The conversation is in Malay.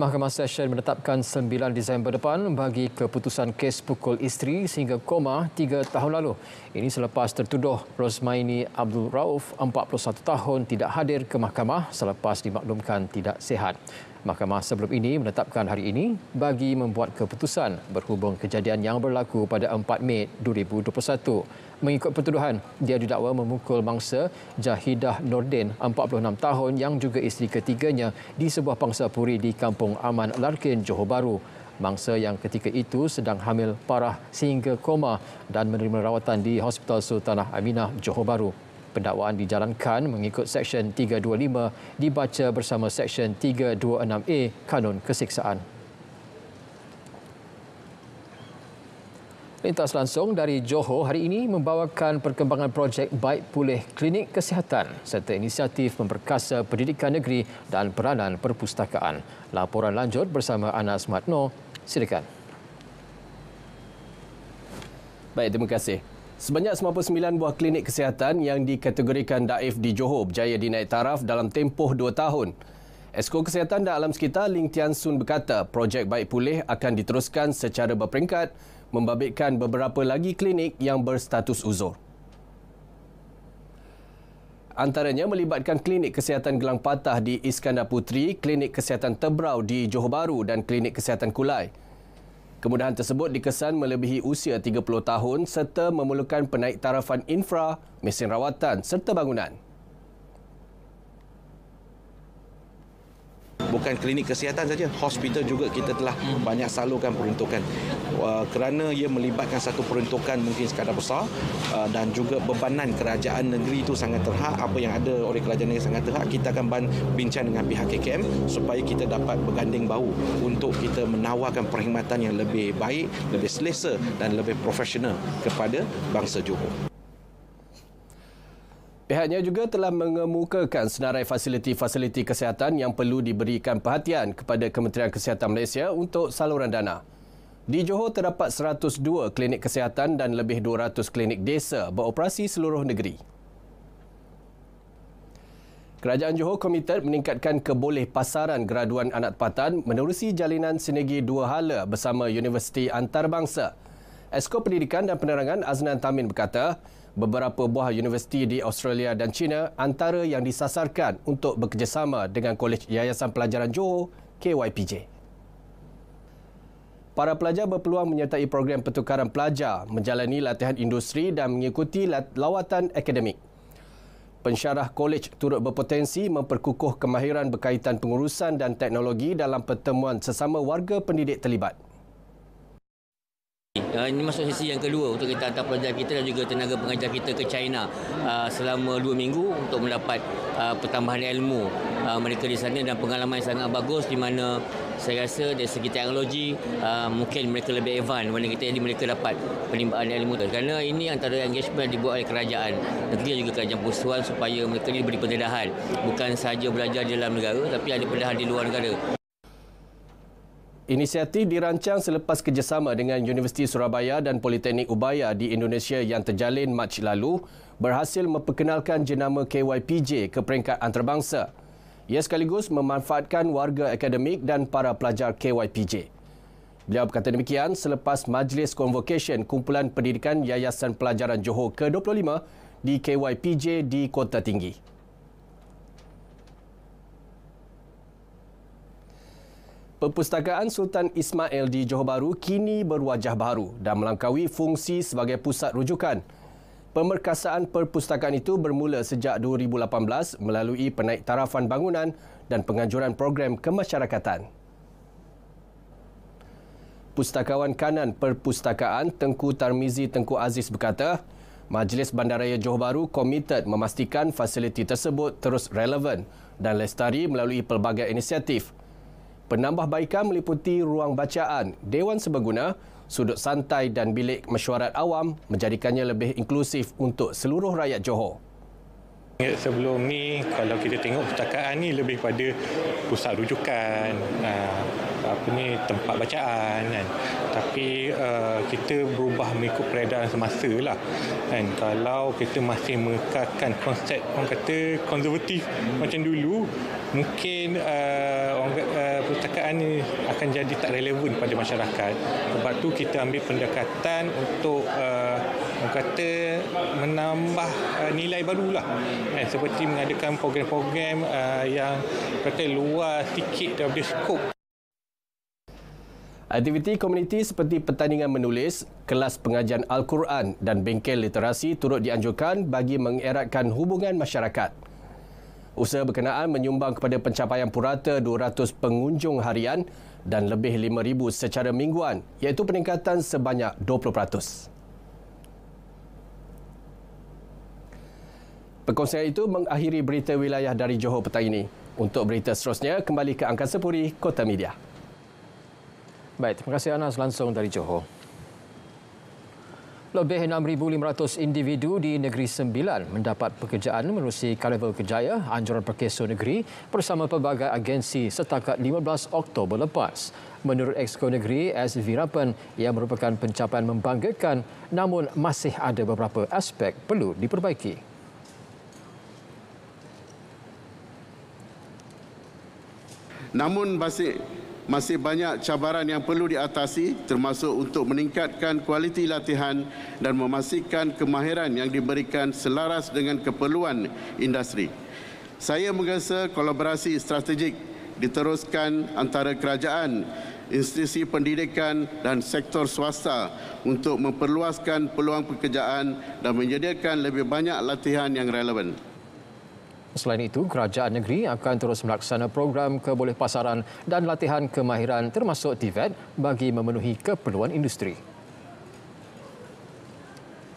Mahkamah Session menetapkan 9 Disember depan bagi keputusan kes pukul isteri sehingga koma 3 tahun lalu. Ini selepas tertuduh Rosmaini Abdul Rauf, 41 tahun, tidak hadir ke mahkamah selepas dimaklumkan tidak sihat. Mahkamah sebelum ini menetapkan hari ini bagi membuat keputusan berhubung kejadian yang berlaku pada 4 Mei 2021. Mengikut pertuduhan, dia didakwa memukul mangsa Jahidah Nordin, 46 tahun yang juga isteri ketiganya di sebuah pangsa puri di Kampung Aman Larkin, Johor Bahru. Mangsa yang ketika itu sedang hamil parah sehingga koma dan menerima rawatan di Hospital Sultanah Aminah, Johor Bahru. Pendakwaan dijalankan mengikut Seksyen 325 dibaca bersama Seksyen 326A Kanun Kesiksaan. Lintas langsung dari Johor hari ini membawakan perkembangan projek Baik Pulih Klinik Kesihatan serta inisiatif memperkasa pendidikan negeri dan peranan perpustakaan. Laporan lanjut bersama Anas Matno. Silakan. Baik, terima kasih. Sebanyak 99 buah klinik kesihatan yang dikategorikan daif di Johor berjaya dinaik taraf dalam tempoh 2 tahun. Esko Kesihatan dan Alam Sekitar Ling Tian Sun berkata projek baik pulih akan diteruskan secara berperingkat membabitkan beberapa lagi klinik yang berstatus uzur. Antaranya melibatkan klinik kesihatan gelang patah di Iskandar Putri, klinik kesihatan Tebrau di Johor Bahru dan klinik kesihatan Kulai. Kemudahan tersebut dikesan melebihi usia 30 tahun serta memerlukan penaik tarafan infra, mesin rawatan serta bangunan. bukan klinik kesihatan saja hospital juga kita telah hmm. banyak salurkan peruntukan uh, kerana ia melibatkan satu peruntukan mungkin sekadar besar uh, dan juga bebanan kerajaan negeri itu sangat terhad apa yang ada oleh kerajaan negeri sangat terhad kita akan bincang dengan pihak KKM supaya kita dapat berganding bahu untuk kita menawarkan perkhidmatan yang lebih baik lebih selesa dan lebih profesional kepada bangsa Johor Pihaknya juga telah mengemukakan senarai fasiliti-fasiliti kesihatan yang perlu diberikan perhatian kepada Kementerian Kesihatan Malaysia untuk saluran dana. Di Johor terdapat 102 klinik kesihatan dan lebih 200 klinik desa beroperasi seluruh negeri. Kerajaan Johor komited meningkatkan keboleh pasaran graduan anak tempatan menerusi jalinan sinergi dua hala bersama Universiti Antarabangsa. Esko Pendidikan dan Penerangan Aznan Tamin berkata, beberapa buah universiti di Australia dan China antara yang disasarkan untuk bekerjasama dengan Kolej Yayasan Pelajaran Johor, KYPJ. Para pelajar berpeluang menyertai program pertukaran pelajar, menjalani latihan industri dan mengikuti lawatan akademik. Pensyarah kolej turut berpotensi memperkukuh kemahiran berkaitan pengurusan dan teknologi dalam pertemuan sesama warga pendidik terlibat. Uh, ini masuk sesi yang kedua untuk kita hantar pelajar kita dan juga tenaga pengajar kita ke China uh, selama dua minggu untuk mendapat uh, pertambahan ilmu uh, mereka di sana dan pengalaman yang sangat bagus di mana saya rasa dari segi teknologi uh, mungkin mereka lebih advance daripada kita jadi mereka dapat penimbangan ilmu kerana ini antara engagement yang dibuat oleh kerajaan negeri juga kerajaan pusuan supaya mereka ini beri pendedahan bukan sahaja belajar di dalam negara tapi ada pendedahan di luar negara Inisiatif dirancang selepas kerjasama dengan Universiti Surabaya dan Politeknik Ubaya di Indonesia yang terjalin Mac lalu berhasil memperkenalkan jenama KYPJ ke peringkat antarabangsa. Ia sekaligus memanfaatkan warga akademik dan para pelajar KYPJ. Beliau berkata demikian selepas Majlis Convocation Kumpulan Pendidikan Yayasan Pelajaran Johor ke-25 di KYPJ di Kota Tinggi. Perpustakaan Sultan Ismail di Johor Bahru kini berwajah baru dan melangkaui fungsi sebagai pusat rujukan. Pemerkasaan perpustakaan itu bermula sejak 2018 melalui penaik tarafan bangunan dan penganjuran program kemasyarakatan. Pustakawan kanan perpustakaan Tengku Tarmizi Tengku Aziz berkata, Majlis Bandaraya Johor Bahru komited memastikan fasiliti tersebut terus relevan dan lestari melalui pelbagai inisiatif Penambahbaikan meliputi ruang bacaan, dewan sebaguna, sudut santai dan bilik mesyuarat awam menjadikannya lebih inklusif untuk seluruh rakyat Johor. Sebelum ni kalau kita tengok pustakaan ni lebih pada pusat rujukan ah, apa ni tempat bacaan kan tapi ah, kita berubah mengikut peredaran semasa lah Dan kalau kita masih mengekalkan konsep orang kata konservatif macam dulu mungkin ah, orang pustakaan ni akan jadi tak relevan pada masyarakat sebab tu kita ambil pendekatan untuk orang kata menambah nilai barulah kan? seperti mengadakan program-program uh, yang kata luar sikit daripada skop. Aktiviti komuniti seperti pertandingan menulis, kelas pengajian Al-Quran dan bengkel literasi turut dianjurkan bagi mengeratkan hubungan masyarakat. Usaha berkenaan menyumbang kepada pencapaian purata 200 pengunjung harian dan lebih 5,000 secara mingguan iaitu peningkatan sebanyak 20%. Perkongsian itu mengakhiri berita wilayah dari Johor petang ini. Untuk berita seterusnya, kembali ke Angkasa Puri, Kota Media. Baik, terima kasih Anas langsung dari Johor. Lebih 6,500 individu di Negeri Sembilan mendapat pekerjaan menerusi Karnival Kejaya Anjuran Perkeso Negeri bersama pelbagai agensi setakat 15 Oktober lepas. Menurut Exco Negeri S. Virapan, ia merupakan pencapaian membanggakan namun masih ada beberapa aspek perlu diperbaiki. Namun masih masih banyak cabaran yang perlu diatasi termasuk untuk meningkatkan kualiti latihan dan memastikan kemahiran yang diberikan selaras dengan keperluan industri. Saya menggesa kolaborasi strategik diteruskan antara kerajaan, institusi pendidikan dan sektor swasta untuk memperluaskan peluang pekerjaan dan menyediakan lebih banyak latihan yang relevan. Selain itu, kerajaan negeri akan terus melaksana program kebolehpasaran dan latihan kemahiran termasuk TVET bagi memenuhi keperluan industri.